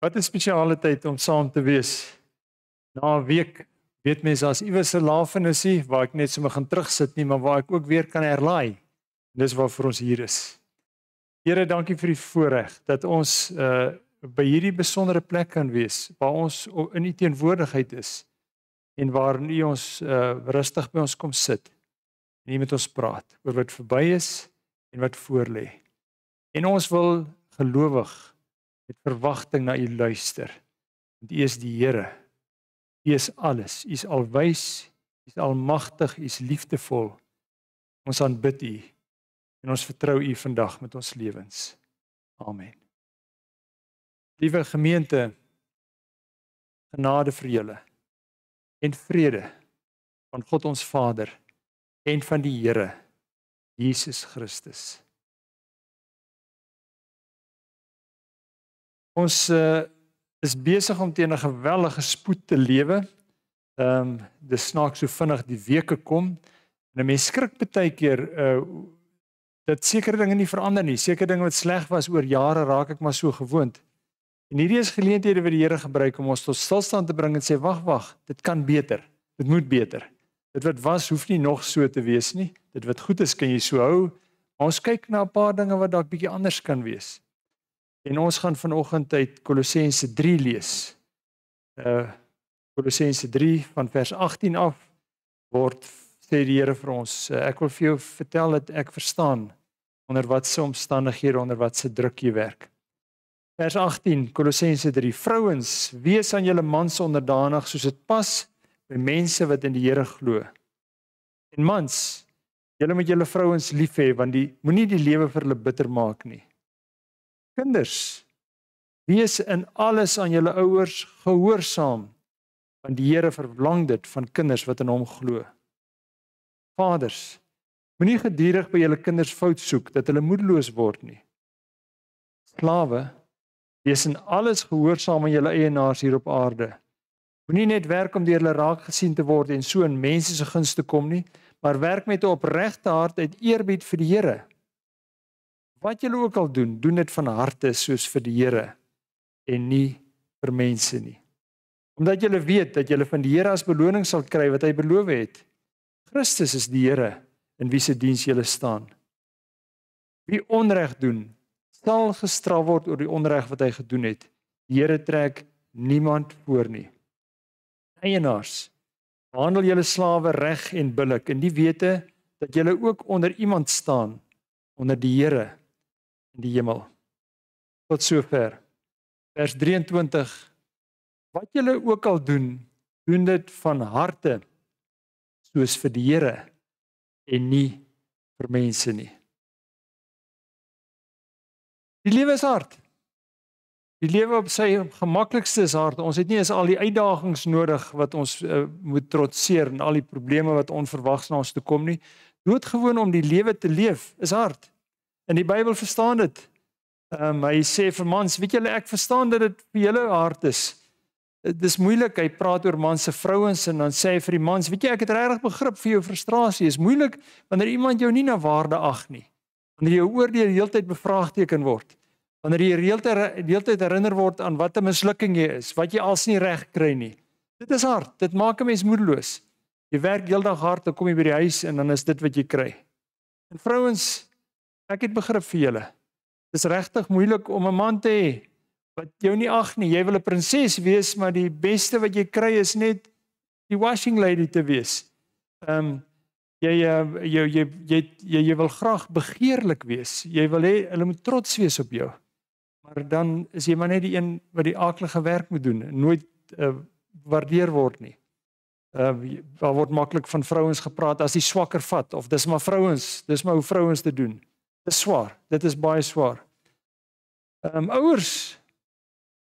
Wat 'n spesiale tyd om saam te wees. Na 'n week weet mense as iewers 'n lafenisie waar ek net sommer gaan terugsit nie, maar waar ek ook weer kan herlaai. En dis waarvoor ons hier is. Here, dankie vir die voorreg dat ons uh by hierdie besondere plek kan wees waar ons in U teenwoordigheid is en waar U ons uh rustig by ons kom sit en U met ons praat oor wat verby is en wat voor lê. En ons wil gelowig met verwagting na u luister. Want u is die Here. U is alles. U is alwys, u is almagtig, u is liefdevol. Ons aanbid u en ons vertrou u vandag met ons lewens. Amen. Liewe gemeente, genade vir julle en vrede van God ons Vader en van die Here Jesus Christus. Ons uh, is besig om teen 'n geweldige spoed te lewe. Ehm um, dis snaaks so hoe vinnig die weke kom. En 'n mens skrik baie keer uh dat sekere dinge nie verander nie. Sekere dinge wat sleg was oor jare raak ek maar so gewoond. En hierdie is geleenthede wat die Here gebruik om ons tot stilstand te bring en sê wag, wag, dit kan beter. Dit moet beter. Dit wat was hoef nie nog so te wees nie. Dit wat goed is kan jy so hou. Ons kyk na 'n paar dinge wat dalk bietjie anders kan wees. En ons gaan vanoggend uit Kolossense 3 lees. Uh Kolossense 3 van vers 18 af word sê die Here vir ons, uh, ek wil vir jou vertel dat ek verstaan onder watter omstandighede onder watter druk jy werk. Vers 18 Kolossense 3: Vrouens, wees aan julle mans onderdanig soos dit pas by mense wat in die Here glo. En mans, julle moet julle vrouens liefhê want die moenie die lewe vir hulle bitter maak nie. Kinders, wees in alles aan julle ouers gehoorsaam, want die Here verlang dit van kinders wat in hom glo. Vaders, moenie geduldig by julle kinders fout soek dat hulle moedeloos word nie. Slawe, wees in alles gehoorsaam aan julle eienaars hier op aarde. Moenie net werk om deur hulle raak gesien te word en so in mense se gunste kom nie, maar werk met 'n opregte hart uit eerbied vir die Here Wat julle ook al doen, doen dit van harte soos vir die Here en nie vir mense nie. Omdat julle weet dat julle van die Here as beloning sal kry wat hy beloof het. Christus is die Here in wie se diens julle staan. Wie onreg doen, sal gestraf word oor die onreg wat hy gedoen het. Die Here trek niemand voor nie. Eienaars, behandel julle slawe reg en billik in die wete dat julle ook onder iemand staan onder die Here in die hemel. Tot sover. Vers 23. Wat julle ook al doen, doen dit van harte soos vir die Here en nie vir mense nie. Die lewe is hard. Die lewe op sy gemaklikste is hard. Ons het nie eens al die uitdagings nodig wat ons uh, moet trotseer en al die probleme wat onverwags na ons toe kom nie. Doodgewoon om die lewe te leef is hard. In die Bybel verstaan dit. Ehm um, hy sê vir mans, weet julle ek verstaan dat dit vir julle hard is. Eh, dis moeilik. Hy praat oor mans se vrouens en dan sê hy vir die mans, weet jy ek het regtig begrip vir jou frustrasie. Dit is moeilik wanneer iemand jou nie na waarde ag nie. Wanneer jou oordeel heeltyd bevraagteken word. Wanneer jy heeltyd heeltyd herinner word aan wat 'n mislukking jy is, wat jy als nie reg kry nie. Dit is hard. Dit maak 'n mens moedeloos. Jy werk heeldag hard, dan kom jy by die huis en dan is dit wat jy kry. En vrouens, Ek het begrip vir julle. Dis regtig moeilik om 'n man te hê wat jou nie ag nie. Jy wil 'n prinses wees, maar die beste wat jy kry is net die washing lady te wees. Ehm um, jy eh, jou jy jy, jy jy jy wil graag begeerlik wees. Jy wil hê hulle moet trots wees op jou. Maar dan is jy maar net die een wat die aardige werk moet doen en nooit uh, waardeer word nie. Ehm uh, daar word maklik van vrouens gepraat as die swakker vat of dis maar vrouens, dis maar hoe vrouens te doen. Dis swaar. Dit is baie swaar. Ehm um, ouers,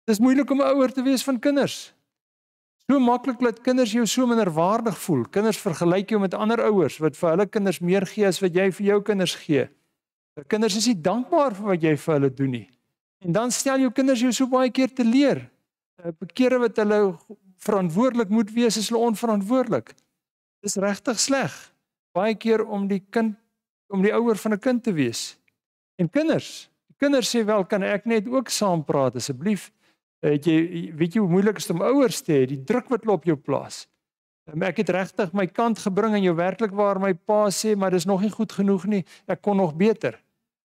dis moeilik om 'n ouer te wees van kinders. So maklik laat kinders jou so minderwaardig voel. Kinders vergelyk jou met ander ouers wat vir hulle kinders meer gee as wat jy vir jou kinders gee. Jou kinders is nie dankbaar vir wat jy vir hulle doen nie. En dan stel jou kinders jou so baie keer te leer. Eh, op kere wat hulle verantwoordelik moet wees, is hulle onverantwoordelik. Dis regtig sleg. Baie keer om die kind om die ouer van 'n kind te wees. En kinders, die kinders sê wel kan ek net ook saam praat asseblief? Het eh, jy weet jy hoe moeilik is om ouers te hê, die druk wat loop op jou plaas. Ehm, ek het regtig my kant gebring en jou werklik waar my pa sê, maar dis nog nie goed genoeg nie. Ek kon nog beter.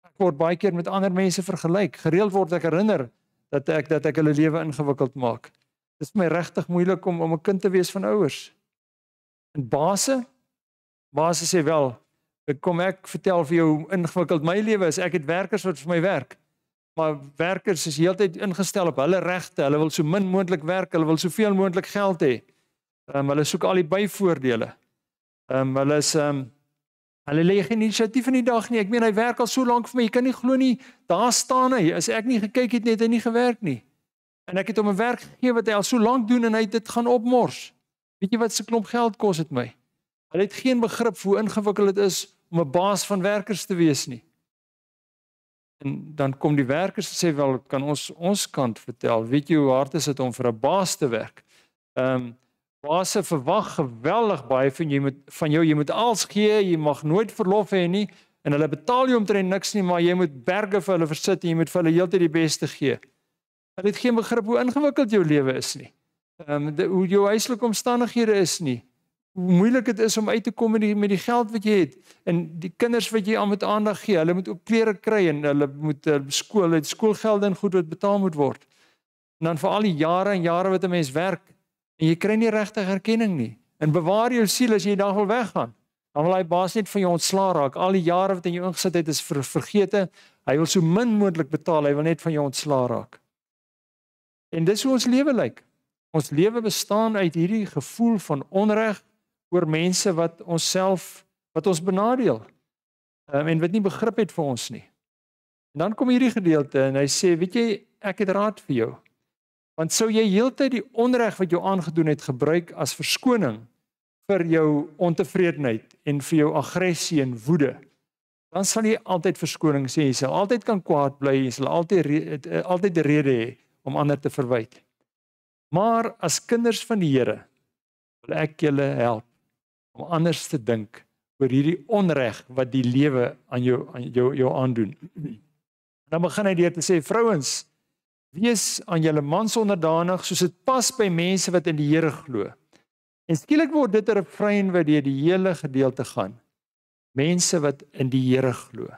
Ek word baie keer met ander mense vergelyk. Gereeld word ek herinner dat ek dat ek hulle lewe ingewikkeld maak. Dit is my regtig moeilik om om 'n kind te wees van ouers. En baase? Baase sê wel, Ek kom ek vertel vir jou hoe ingewikkeld my lewe is. Ek het werkers wat vir my werk. Maar werkers is heeltyd ingestel op hulle regte. Hulle wil so min moontlik werk, hulle wil soveel moontlik geld hê. Ehm um, hulle soek al die byvoordele. Ehm um, hulle is ehm um, hulle lê geen inisiatief in die dag nie. Ek meen hy werk al so lank vir my. Jy kan nie glo nie. Daar staan hy. As ek nie gekyk het net hy nie gewerk nie. En ek het hom 'n werk gegee wat hy al so lank doen en hy dit gaan opmors. Weet jy wat se klomp geld kos dit my? Hulle het geen begrip hoe ingewikkeld dit is om 'n baas van werkers te wees nie. En dan kom die werkers en sê wel kan ons ons kant vertel, weet jy hoe hard is dit om vir 'n baas te werk? Ehm um, baase verwag geweldig baie van jou met van jou jy moet alles gee, jy mag nooit verlof hê nie en hulle betaal jou omtrent niks nie, maar jy moet berge vir hulle versit en jy moet vir hulle heeltyd die beste gee. Hulle het geen begrip hoe ingewikkeld jou lewe is nie. Ehm um, hoe jou huislike omstandighede is nie hoe moeilik dit is om uit te kom met die met die geld wat jy het en die kinders wat jy aan moet aandag gee, hulle moet ook klere kry en hulle moet eh, skool, hulle skoolgelde en goed wat betaal moet word. En dan vir al die jare en jare wat 'n mens werk en jy kry nie regtig erkenning nie. En bewaar jou siel as jy dan wil weggaan. Dan wil hy baas net van jou ontslaa raak. Al die jare wat in jou ingesit het is ver, vergeete. Hy wil so min moontlik betaal. Hy wil net van jou ontslaa raak. En dis hoe ons lewe lyk. Ons lewe bestaan uit hierdie gevoel van onreg, oor mense wat onsself wat ons benadeel um, en wat nie begrip het vir ons nie. En dan kom hierdie gedeelte en hy sê, "Weet jy, ek het raad vir jou. Want sou jy heeltyd die onreg wat jou aangedoen het gebruik as verskoning vir jou ontevredenheid en vir jou aggressie en woede, dan sal jy altyd verskoning sê, jy sal altyd kan kwaad bly, jy sal altyd eh, altyd 'n rede hê om ander te verwyd. Maar as kinders van die Here wil ek julle help om anders te dink oor hierdie onreg wat die lewe aan jou aan jou jou aandoen. Dan begin hy deur te sê vrouens wees aan julle mans onderdanig soos dit pas by mense wat in die Here glo. En skielik word dit 'n refrein wat deur die hele gedeelte gaan. Mense wat in die Here glo.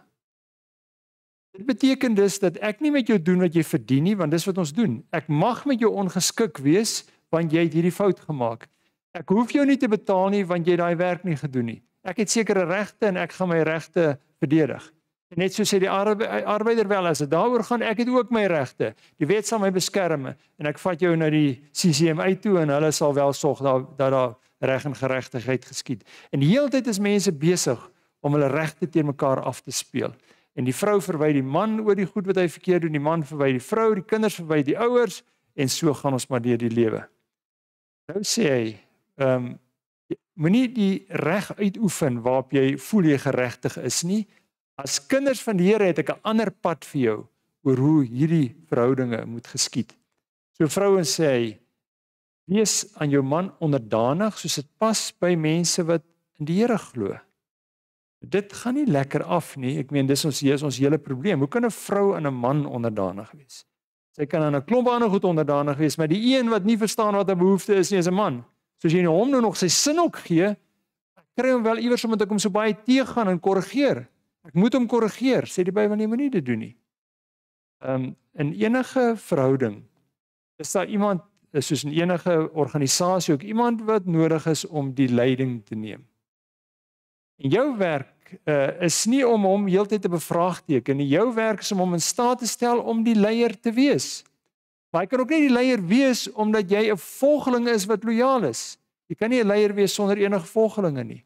Dit beteken dus dat ek nie met jou doen wat jy verdien nie, want dis wat ons doen. Ek mag met jou ongeskik wees want jy het hierdie fout gemaak. Ek hoef jou nie te betaal nie want jy daai werk nie gedoen nie. Ek het sekere regte en ek gaan my regte verdedig. En net so sê die eh, arbeider wel as dit daaroor gaan, ek het ook my regte. Die wet sal my beskerm en ek vat jou na die CCM uit toe en hulle sal wel sorg dat dat daar reg en geregtigheid geskied. En die hele tyd is mense besig om hulle regte teen mekaar af te speel. En die vrou verwy die man oor die goed wat hy verkeerd doen, die man verwy die vrou, die kinders verwy die ouers en so gaan ons maar deur die lewe. Nou sê hy ehm um, moenie die reg uitoefen waarop jy voel jy geregtig is nie. As kinders van die Here het ek 'n ander pad vir jou oor hoe hierdie verhoudinge moet geskied. So vrouens sê hy: Wees aan jou man onderdanig soos dit pas by mense wat in die Here glo. Dit gaan nie lekker af nie. Ek meen dis ons hier is ons hele probleem. Hoe kan 'n vrou aan 'n man onderdanig wees? Sy kan aan 'n klomp ander goed onderdanig wees, maar die een wat nie verstaan wat haar behoeftes is nie, is 'n man soos jy hom nou nog sy sin ook gee, kry hom wel iewers omdat ek hom so baie teëgaan en korrigeer. Ek moet hom korrigeer, sê die Bybel, jy nee, moenie dit doen nie. Ehm um, in enige verhouding is daar iemand soos in enige organisasie ook iemand wat nodig is om die leiding te neem. En jou werk uh, is nie om hom heeltyd te bevraagteken nie. Jou werk is om hom in staat te stel om die leier te wees. Jy kan ook nie die leier wees omdat jy 'n volgeling is wat lojaal is. Jy kan nie 'n leier wees sonder enige volgelinge nie.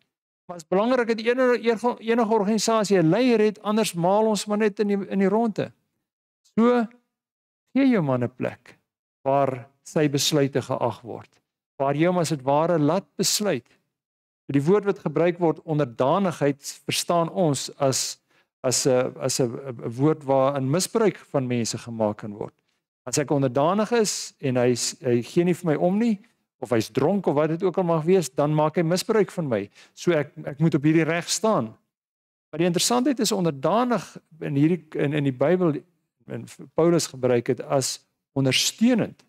Maar dit is belangrik dat enige enige organisasie 'n leier het, anders maal ons maar net in die, in die ronde. So gee jou man 'n plek waar sy besluite geag word. Waar jy hom as dit ware laat besluit. Die woord wat gebruik word onderdanigheid verstaan ons as as 'n as 'n woord waar 'n misbruik van mense gemaak kan word as ek onderdanig is en hy hy gee nie vir my om nie of hy's dronk of wat dit ook al mag wees, dan maak hy misbruik van my. So ek ek moet op hierdie reg staan. Maar die interessantheid is onderdanig in hierdie in in die Bybel en Paulus gebruik dit as ondersteunend.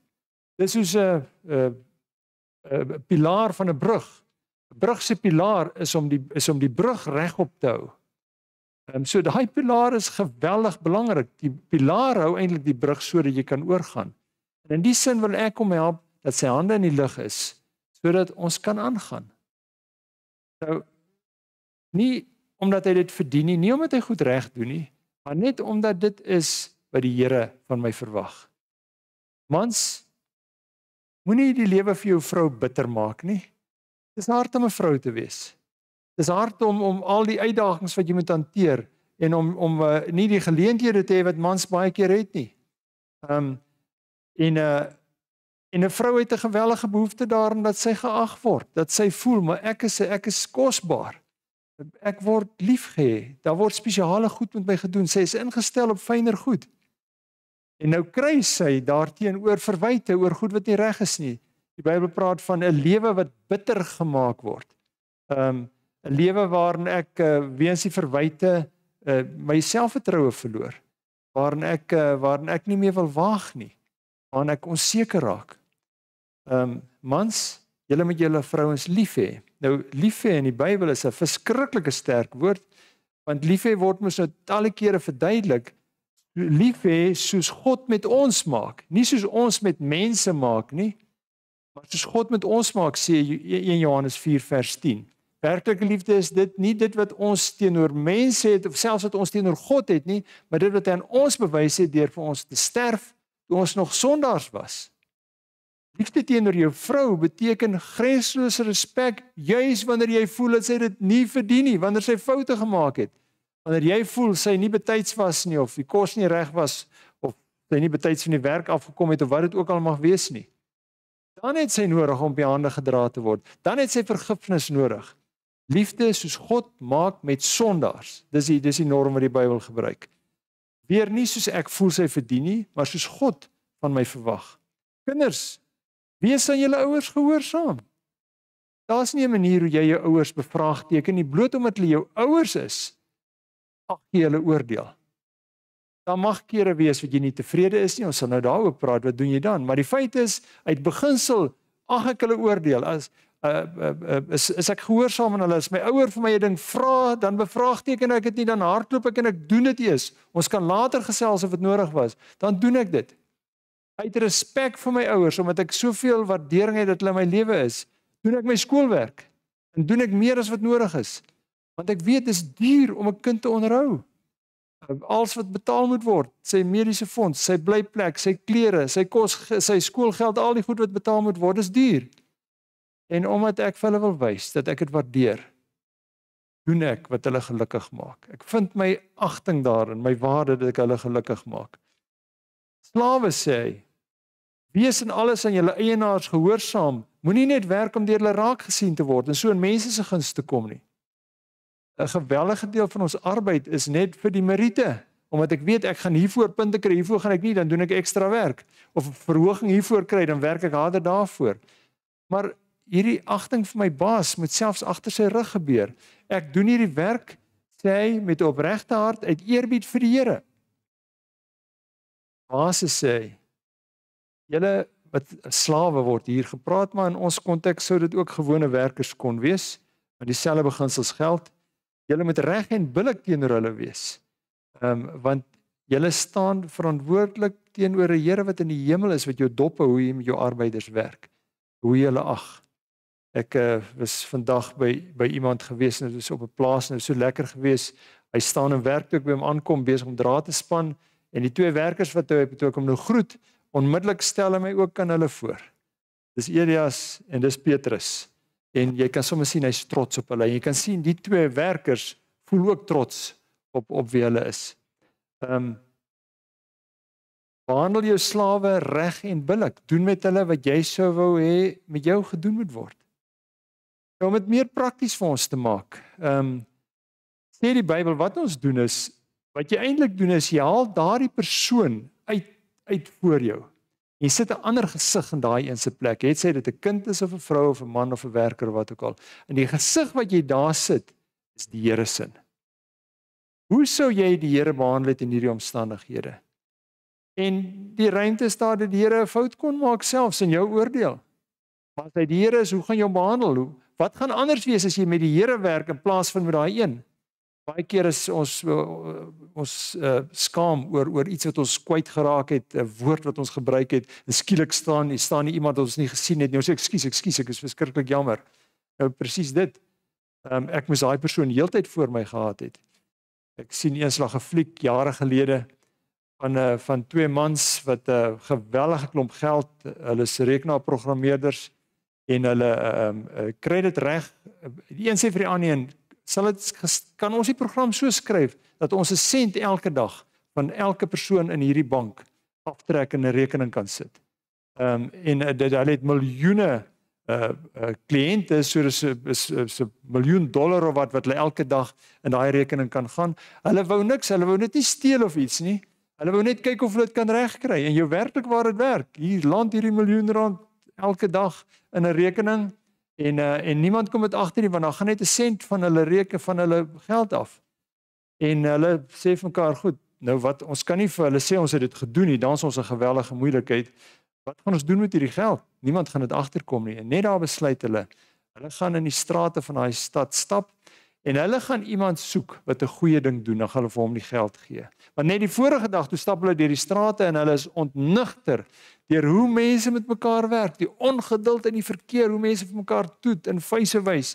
Dis soos 'n 'n 'n pilaar van 'n brug. 'n Brug se pilaar is om die is om die brug regop te hou. Ehm um, so daai pilaar is geweldig belangrik. Die pilaar hou eintlik die brug sodat jy kan oorgaan. En in die sin wil ek hom help dat sy hande in die lug is sodat ons kan aangaan. Nou nie omdat hy dit verdien nie, nie omdat hy goed reg doen nie, maar net omdat dit is wat die Here van my verwag. Mans moenie die lewe vir jou vrou bitter maak nie. Dis hard om 'n vrou te wees. Dis hard om om al die uitdagings wat jy moet hanteer en om om uh, nie die geleenthede te hê wat mans baie keer het nie. Ehm um, en 'n uh, eh, en 'n vrou het 'n geweldige behoefte daarin dat sy geag word, dat sy voel maar ek is ek is kosbaar. Ek word liefge. Daar word spesiale goed met my gedoen. Sy is ingestel op fynere goed. En nou kry sy daarteenoor verwyte oor goed wat nie reg is nie. Die Bybel praat van 'n lewe wat bitter gemaak word. Ehm um, 'n lewe waarin ek uh, weens die verwyte uh, my selfvertroue verloor waarin ek uh, waarin ek nie meer wil waag nie waarin ek onseker raak um mans julle moet julle vrouens lief hê nou lief hê in die Bybel is 'n verskriklike sterk woord want lief hê word mos nou talle kere verduidelik lief hê soos God met ons maak nie soos ons met mense maak nie maar soos God met ons maak sê 1 Johannes 4 vers 10 Werklike liefde is dit nie dit wat ons teenoor mense het of selfs wat ons teenoor God het nie, maar dit wat hy aan ons bewys het deur vir ons te sterf toe ons nog sondaars was. Liefde teenoor jou vrou beteken grenslose respek juis wanneer jy voel dat sy dit nie verdien nie, wanneer sy foute gemaak het. Wanneer jy voel sy nie betyds was nie of die kos nie reg was of sy nie betyds van die werk afgekom het of wat dit ook al mag wees nie. Dan het sy nodig om behande gedra te word. Dan het sy vergifnis nodig. Liefde is soos God maak met sondaars. Dis die dis die norm wat die Bybel gebruik. Weer nie soos ek voel sy verdien nie, maar soos God van my verwag. Kinders, wees aan julle ouers gehoorsaam. Daar's nie 'n manier hoe jy jou ouers bevraagteken nie, bloot omdat hulle jou ouers is, ag gee hulle oordeel. Daar mag kere wees wat jy nie tevrede is nie, ons sal nou daaroor praat, wat doen jy dan? Maar die feit is, uit beginsel ag ek hulle oordeel. As uh, uh, is is ek gehoorsaam aan hulle as my ouer vir my 'n ding vra dan bevraagteken ek dit nie dan hardloop ek en ek doen dit eers ons kan later gesels of dit nodig was dan doen ek dit uit respek vir my ouers omdat ek soveel waardering het dat hulle my lewe is doen ek my skoolwerk en doen ek meer as wat nodig is want ek weet dit is duur om 'n kind te onderhou alles wat betaal moet word sy mediese fonds sy blyplek sy klere sy kos sy skoolgeld al die goed wat betaal moet word is duur En omdat ek vir hulle wil wys dat ek dit waardeer, doen ek wat hulle gelukkig maak. Ek vind my agting daarin, my waarde dat ek hulle gelukkig maak. Slawe sê hy, wees in alles aan julle eienaars gehoorsaam. Moenie net werk om deur hulle raak gesien te word en so in mense se guns te kom nie. 'n Gewellige deel van ons arbeid is net vir die meriete. Omdat ek weet ek gaan hiervoor punte kry, hiervoor gaan ek nie, dan doen ek ekstra werk of verhoging hiervoor kry, dan werk ek harder daarvoor. Maar hierdie agting vir my baas moet selfs agter sy rug gebeur. Ek doen hierdie werk sê hy met opregte hart uit eerbied vir die Here. Baas sê hy: "Julle wat slawe word hier gepraat maar in ons konteks sou dit ook gewone werkers kon wees, want dieselfde beginsels geld. Julle moet reg en billik teenoor hulle wees. Ehm um, want julle staan verantwoordelik teenoor 'n Here wat in die hemel is wat jou dop hou hoe jy met jou arbeiders werk, hoe jy hulle ag." Ek uh, was vandag by by iemand gewees en dit was op 'n plaas en dit was so lekker geweest. Hy staan en werk toe ek by hom aankom besig om draad te span en die twee werkers wat hy betrok om nou groet, onmiddellik stel hy my ook aan hulle voor. Dis Elias en dis Petrus. En jy kan sommer sien hy's trots op hulle. Jy kan sien die twee werkers voel ook trots op op wie hulle is. Ehm um, Behandel jou slawe reg en billik. Doen met hulle wat jy sou wou hê met jou gedoen moet word. Ja, om dit meer prakties vir ons te maak. Ehm um, sê die Bybel wat ons doen is wat jy eintlik doen is jy haal daardie persoon uit uit voor jou. Jy sit 'n ander gesig in daai een se plek. Het sê dit 'n kind is of 'n vrou of 'n man of 'n werker of wat ook al. In die gesig wat jy daar sit is die Here se. Hoe sou jy die Here behandel in hierdie omstandighede? En die ruimte is daar dat die Here 'n fout kon maak selfs in jou oordeel. Maar as hy die Here is, hoe gaan jy hom behandel? Hoe Wat gaan anders wees as jy met die Here werk in plaas van met daai een? Baie keer is ons eh, ons uh, skaam oor oor iets wat ons kwyt geraak het, 'n woord wat ons gebruik het. En skielik staan jy staan nie iemand wat ons nie gesien het nie. Ons sê ekskuus, ekskuus, ek is verskriklik jammer. Nou presies dit. Um, ek moes daai persoon heeltyd voor my gehad het. Ek sien eens 'n gefliek jare gelede van 'n uh, eh, van twee mans wat 'n uh, geweldige klomp geld, hulle is rekenaarprogrammeerders en hulle eh, ehm um, kry dit reg. Die een sê vir die ander een, sal dit kan ons die program so skryf dat ons 'n sent elke dag van elke persoon in hierdie bank aftrek in 'n rekening kan sit. Ehm um, en eh, dit hulle het miljoene uh kliënte uh, so is is so 'n miljoen dollar of wat wat hulle elke dag in daai rekening kan gaan. Hulle wou niks, hulle wou net nie steel of iets nie. Hulle wou net kyk of hulle dit kan regkry en jou werklik waar dit werk. Hier land hierdie miljoen rand elke dag in 'n rekening en uh, en niemand kom dit agter nie want dan gaan net 'n sent van hulle rekening van hulle geld af. En hulle sê vir mekaar, goed, nou wat ons kan nie vir hulle sê ons het dit gedoen nie, dan is ons 'n gewellige moeilikheid. Wat gaan ons doen met hierdie geld? Niemand gaan dit agterkom nie. En net daar besluit hulle, hulle gaan in die strate van daai stad stap En hulle gaan iemand soek wat 'n goeie ding doen, dan gaan hulle vir hom die geld gee. Want net die vorige dag toe stap hulle deur die strate en hulle is ontnigter deur hoe mense met mekaar werk, die ongeduld in die verkeer, hoe mense vir mekaar toet en vyse wys.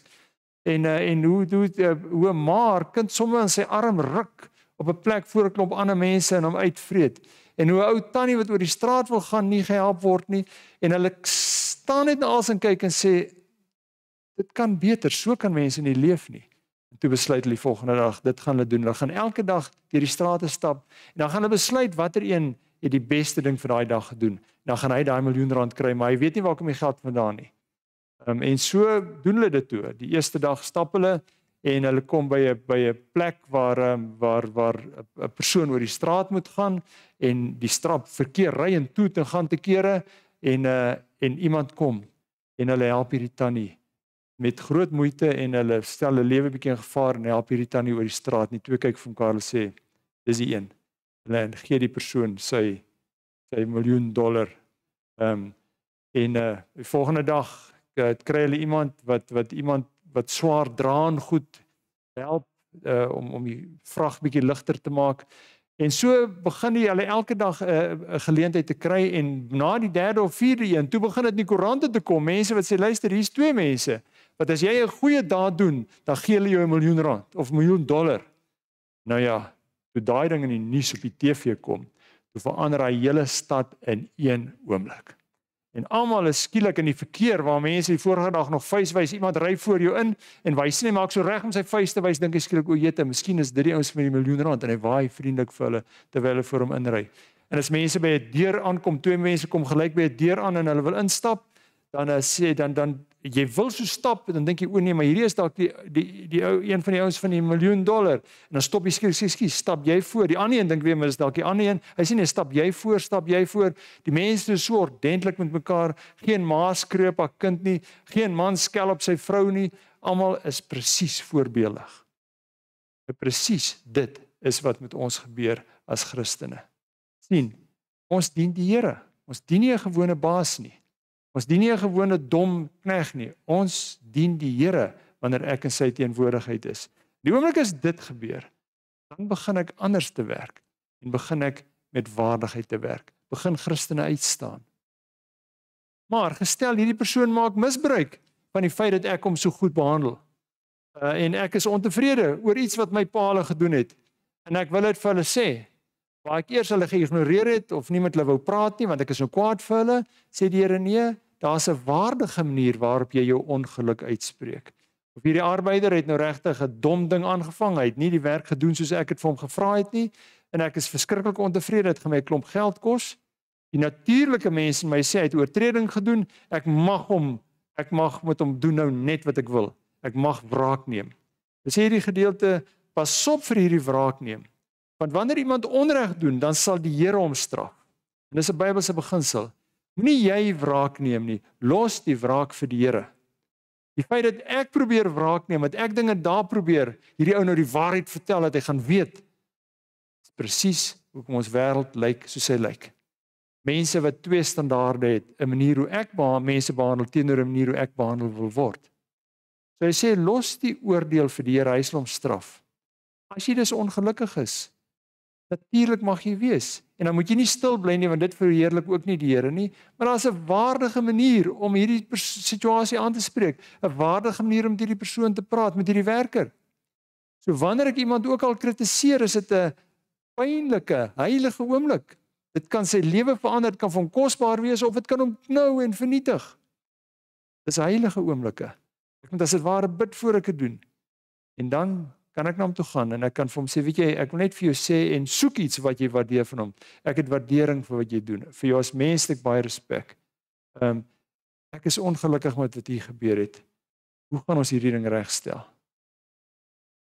En eh, en hoe hoe eh, hoe maar kind somme aan sy arm ruk op 'n plek voor 'n klomp ander mense en hom uitvreet. En hoe ou tannie wat oor die straat wil gaan nie gehelp word nie en hulle staan net naas en kyk en sê dit kan beter, so kan mense nie leef nie. En toe besluit hulle die volgende dag, dit gaan hulle doen. Hulle gaan elke dag deur die strate stap en dan gaan hulle besluit watter een het die beste ding vir daai dag gedoen. En dan gaan hy daai miljoen rand kry, maar hy weet nie waar kom die geld vandaan nie. Um, en so doen hulle dit toe. Die eerste dag stap hulle en hulle kom by 'n by 'n plek waar ehm, waar waar 'n persoon oor die straat moet gaan en die straat verkeer ry en toe te gaan te kere en uh, en iemand kom en hulle help hierdie tannie met groot moeite en hulle stel hulle lewe bietjie in gevaar en help hierdie tannie oor die straat. Net twee kyk vir mekaar en sê dis die een. Hulle gee die persoon sy sy miljoen dollar. Ehm um, en eh uh, die volgende dag eh, kry hulle iemand wat wat iemand wat swaar dra en goed help eh uh, om om die vrag bietjie ligter te maak. En so begin jy hulle elke dag 'n uh, uh, geleentheid te kry en na die 3de of 4de een, toe begin dit in die koerante te kom, mense wat sê luister, hier's twee mense. Want as jy 'n goeie daad doen, dan gee hulle jou 'n miljoen rand of miljoen dollar. Nou ja, toe daai ding in die nuus op die TV kom, toe verander hy hele stad in een oomblik. En almal is skielik in die verkeer waar mense die vorige dag nog vyswys iemand ry voor jou in en wys net maak so reg om sy vuis te wys, dink hy skielik o, jete, miskien is dit die ouens met die miljoen rand en hy waai vriendelik vir hulle terwyl hulle voor hom inry. En as mense by 'n deur aankom, twee mense kom gelyk by 'n deur aan en hulle wil instap, dan sê dan dan jy wil so stap en dan dink jy o nee, maar hierdie is dalk die die die ou een van die ouens van die miljoen dollar en dan stop jy skielik sê skielik stap jy voor. Die ander een dink weer maar is dalk die ander een. Hy sê nee, stap jy voor, stap jy voor. Die mense is so ordentlik met mekaar, geen maaskreep op 'n kind nie, geen man skel op sy vrou nie. Almal is presies voorbeeldig. Presies dit is wat met ons gebeur as Christene. sien, ons dien die Here. Ons dien nie 'n gewone baas nie. Ons dien nie 'n gewone dom knegg nie. Ons dien die Here wanneer ek in sy teenwoordigheid is. Die oomblik as dit gebeur, dan begin ek anders te werk en begin ek met waardigheid te werk. Begin Christene uitstaan. Maar gestel hierdie persoon maak misbruik van die feit dat ek hom so goed behandel uh, en ek is ontevrede oor iets wat my paal gedoen het en ek wil dit vir hulle sê. Baie keer sal hulle geïgnoreer het of nie met hulle wou praat nie want ek is nou kwaad vir hulle. Sê die Here nee, daar's 'n waardige manier waarop jy jou ongeluk uitspreek. Of hierdie arbeider het nou regtig 'n dom ding aangevang, hy het nie die werk gedoen soos ek dit vir hom gevra het nie en ek is verskriklik ontevrede dit gaan my 'n klomp geld kos. Die natuurlike mense in my sê hy het oortreding gedoen. Ek mag hom ek mag met hom doen nou net wat ek wil. Ek mag wraak neem. Dit sê hierdie gedeelte pas op vir hierdie wraak neem. Want wanneer iemand onreg doen, dan sal die Here hom straf. En dis 'n Bybelse beginsel. Moenie jy wraak neem nie. Los die wraak vir die Here. Die feit dat ek probeer wraak neem, dat ek dinge daar probeer, hierdie ou nou die waarheid vertel dat hy gaan weet presies hoe kom ons wêreld lyk soos sy lyk. Mense wat twee standaarde het, 'n manier hoe ek baa mense behandel teenoor 'n manier hoe ek behandel wil word. So hy sê los die oordeel vir die Here, hy sal hom straf. As jy dis ongelukkig is, natuurlik mag jy wees. En dan moet jy nie stil bly nie want dit verheerlik ook nie die Here nie, maar daar's 'n waardige manier om hierdie situasie aan te spreek, 'n waardige manier om met hierdie persoon te praat, met hierdie werker. So wanneer ek iemand ook al kritiseer, is dit 'n pynlike, heilige oomblik. Dit kan sy lewe verander, dit kan van kosbaar wees of dit kan hom knou en vernietig. Dis heilige oomblikke. Ek moet as dit ware bid voor ek dit doen. En dan kan ek na hom toe gaan en ek kan vir hom sê, weet jy, ek wil net vir jou sê en soek iets wat jy waardeer van hom. Ek het waardering vir wat jy doen. Vir jou is menslik baie respek. Ehm um, ek is ongelukkig met wat hier gebeur het. Hoe gaan ons hierdie ding regstel?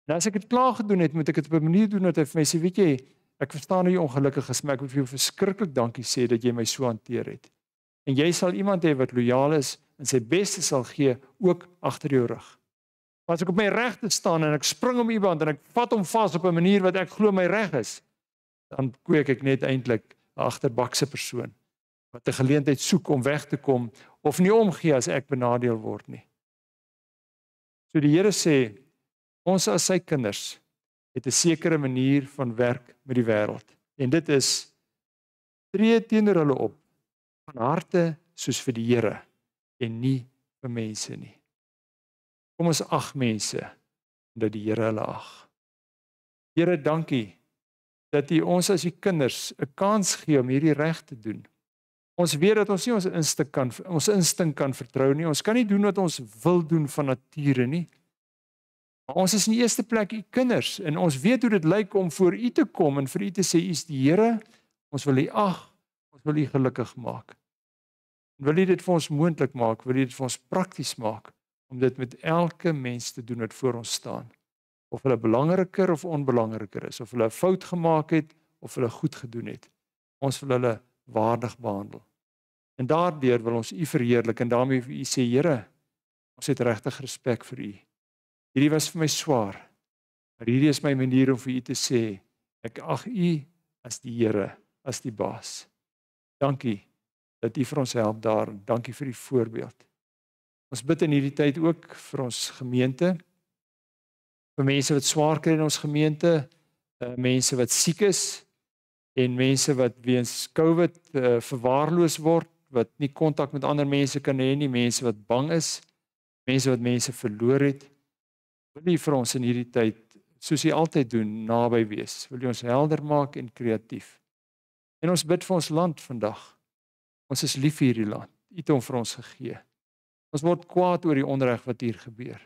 Nou as ek dit klaar gedoen het, moet ek dit op 'n manier doen dat hy vir my sê, weet jy, ek verstaan hoe jy ongelukkig is, maar ek wil vir jou verskriklik dankie sê dat jy my so hanteer het. En jy sal iemand hê wat lojaal is en sy beste sal gee ook agter jou rug. As ek op my regte staan en ek spring om iemand en ek vat hom vas op 'n manier wat ek glo my reg is, dan kweek ek net eintlik 'n agterbakse persoon wat 'n geleentheid soek om weg te kom of nie omgee as ek benadeel word nie. So die Here sê, ons as sy kinders het 'n sekere manier van werk met die wêreld en dit is tree teenoor hulle op van harte soos vir die Here en nie vir mense nie. Kom ons ag mense dat die Here hulle ag. Here, dankie dat U ons as U kinders 'n kans gee om hierdie reg te doen. Ons weet dat ons nie ons instink kan ons instink kan vertrou nie. Ons kan nie doen wat ons wil doen van nature nie. Maar ons is in die eerste plek U kinders en ons weet hoe dit lyk om voor U te kom en vir U te sê U is die Here. Ons wil U ag, ons wil U gelukkig maak. Wil U dit vir ons moontlik maak? Wil U dit vir ons prakties maak? om dit met elke mens te doen wat voor ons staan. Of hulle belangriker of onbelangriker is, of hulle 'n fout gemaak het of hulle goed gedoen het. Ons wil hulle waardig behandel. En daardeur wil ons U verheerlik en daarmee vir U sê Here, ons het regtig respek vir U. Hierdie was vir my swaar. Maar hierdie is my manier om vir U te sê ek ag U as die Here, as die baas. Dankie dat U vir ons help daar. Dankie vir die voorbeeld. Ons bid in hierdie tyd ook vir ons gemeente. vir mense wat swaar kry in ons gemeente, uh mense wat siek is en mense wat weens COVID uh verwaarloos word, wat nie kontak met ander mense kan hê nie, mense wat bang is, mense wat mense verloor het. Wil U vir ons in hierdie tyd soos U altyd doen naby wees. Wil U ons helder maak en kreatief. En ons bid vir ons land vandag. Ons is lief vir hierdie land. U het hom vir ons gegee. Ons word kwaad oor die onreg wat hier gebeur.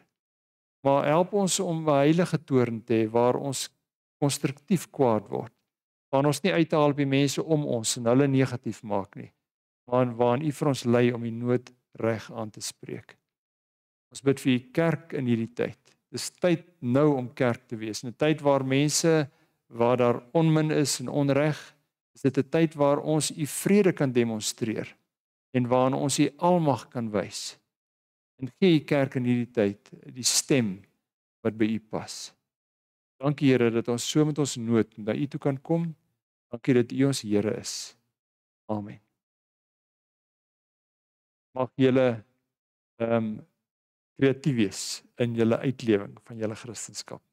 Maar help ons om 'n heilige toorn te hê waar ons konstruktief kwaad word. Waar ons nie uithaal op die mense om ons en hulle negatief maak nie, maar waar U vir ons lei om die nood reg aan te spreek. Ons bid vir die kerk in hierdie tyd. Dis tyd nou om kerk te wees, 'n tyd waar mense waar daar onmin is en onreg, is dit 'n tyd waar ons U vrede kan demonstreer en waarna ons U almag kan wys en gee die kerk in hierdie tyd die stem wat by u pas. Dankie Here dat ons so met ons nood na u toe kan kom. Dankie dat u ons Here is. Amen. Mag julle ehm um, kreatief wees in julle uitlewing van julle kristenskap.